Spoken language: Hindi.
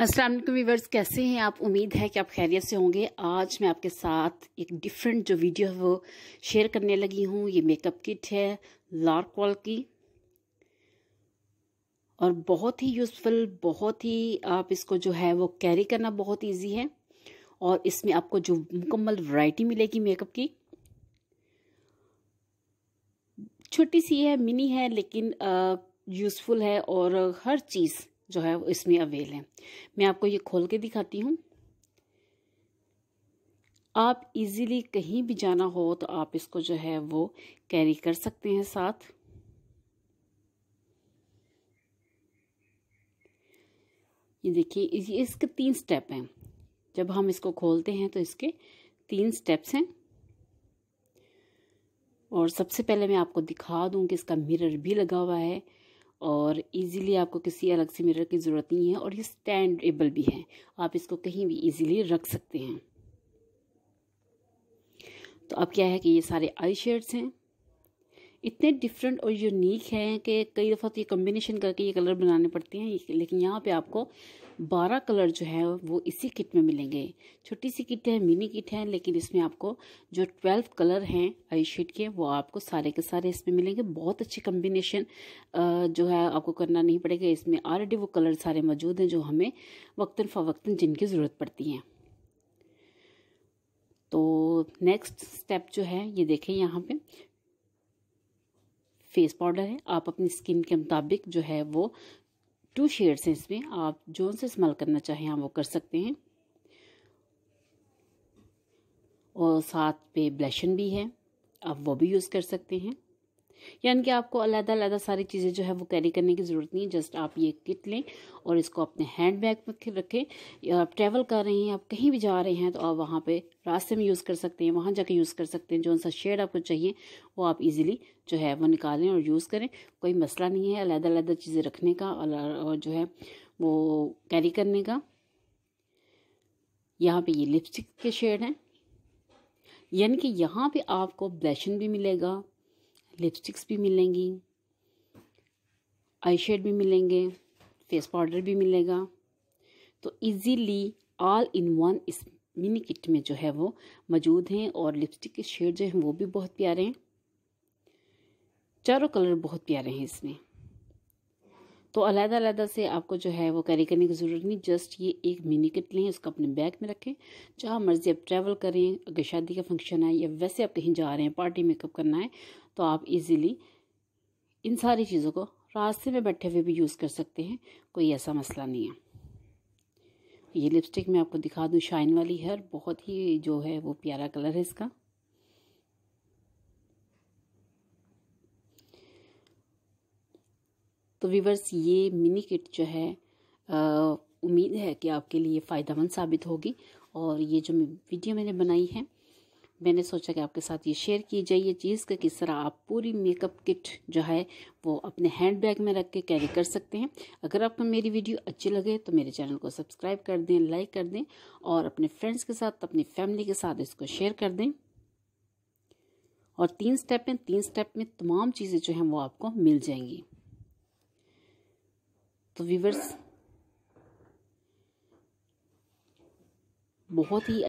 वालेकुम वीवर्स कैसे हैं आप उम्मीद है कि आप खैरियत से होंगे आज मैं आपके साथ एक डिफरेंट जो वीडियो है वो शेयर करने लगी हूँ ये मेकअप किट है कॉल की और बहुत ही यूज़फुल बहुत ही आप इसको जो है वो कैरी करना बहुत इजी है और इसमें आपको जो मुकम्मल वैरायटी मिलेगी मेकअप की छोटी सी है मिनी है लेकिन यूज़फुल है और हर चीज़ जो है वो इसमें अवेल है मैं आपको ये खोल के दिखाती हूँ आप इजीली कहीं भी जाना हो तो आप इसको जो है वो कैरी कर सकते हैं साथ ये देखिए इसके तीन स्टेप हैं जब हम इसको खोलते हैं तो इसके तीन स्टेप्स हैं और सबसे पहले मैं आपको दिखा दूं कि इसका मिरर भी लगा हुआ है और इजीली आपको किसी अलग से मिरर की ज़रूरत नहीं है और ये स्टैंडेबल भी है आप इसको कहीं भी इजीली रख सकते हैं तो अब क्या है कि ये सारे आई शेड्स हैं इतने डिफरेंट और यूनिक हैं कि कई दफ़ा तो ये कम्बिनेशन करके ये कलर बनाने पड़ते हैं लेकिन यहाँ पे आपको बारह कलर जो है वो इसी किट में मिलेंगे छोटी सी किट है मिनी किट है लेकिन इसमें आपको जो ट्वेल्व कलर हैं आई शीट के वो आपको सारे के सारे इसमें मिलेंगे बहुत अच्छी कम्बिनेशन जो है आपको करना नहीं पड़ेगा इसमें ऑलरेडी वो कलर सारे मौजूद हैं जो हमें वक्ता फ़वक्ता जिनकी ज़रूरत पड़ती है तो नेक्स्ट स्टेप जो है ये देखें यहाँ पे फेस पाउडर है आप अपनी स्किन के मुताबिक जो है वो टू शेड्स हैं इसमें आप जो से इस्तेमाल करना चाहें आप वो कर सकते हैं और साथ पे ब्लशन भी है आप वो भी यूज़ कर सकते हैं यानी कि आपको अलग अलग सारी चीज़ें जो है वो कैरी करने की ज़रूरत नहीं है जस्ट आप ये किट लें और इसको अपने हैंड बैग में रखें आप ट्रैवल कर रहे हैं आप कहीं भी जा रहे हैं तो आप वहाँ पर रास्ते में यूज़ कर सकते हैं वहाँ जाके यूज़ कर सकते हैं जो सा शेड आपको चाहिए वो आप ईजिली जो है वो निकालें और यूज़ करें कोई मसला नहीं है अलग अलग चीज़ें रखने का और जो है वो कैरी करने का यहाँ पे ये लिपस्टिक के शेड हैं यानी कि यहाँ पे आपको ब्लशन भी मिलेगा लिपस्टिक्स तो भी मिलेंगी आई शेड भी मिलेंगे फेस पाउडर भी मिलेगा तो इजीली ऑल इन वन इस मिनी किट में जो है वो मौजूद हैं और लिपस्टिक के शेड जो हैं वो भी बहुत प्यारे हैं चारों कलर बहुत प्यारे हैं इसमें तो अलहदा अलहदा से आपको जो है वो कैरी करने की ज़रूरत नहीं जस्ट ये एक मिनी किट लें उसको अपने बैग में रखें जहाँ मर्ज़ी आप ट्रैवल करें अगर शादी का फंक्शन है या वैसे आप कहीं जा रहे हैं पार्टी मेकअप करना है तो आप इजीली इन सारी चीज़ों को रास्ते में बैठे हुए भी यूज़ कर सकते हैं कोई ऐसा मसला नहीं है ये लिपस्टिक मैं आपको दिखा दूँ शाइन वाली है बहुत ही जो है वो प्यारा कलर है इसका तो वीवर्स ये मिनी किट जो है उम्मीद है कि आपके लिए फ़ायदा साबित होगी और ये जो वीडियो मैंने बनाई है मैंने सोचा कि आपके साथ ये शेयर की जाए ये चीज़ का किस तरह आप पूरी मेकअप किट जो है वो अपने हैंड बैग में रख के कैरी कर सकते हैं अगर आपको मेरी वीडियो अच्छी लगे तो मेरे चैनल को सब्सक्राइब कर दें लाइक कर दें और अपने फ्रेंड्स के साथ अपनी फैमिली के साथ इसको शेयर कर दें और तीन स्टेप में तीन स्टेप में तमाम चीज़ें जो हैं वो आपको मिल जाएंगी तो वीवर्स बहुत ही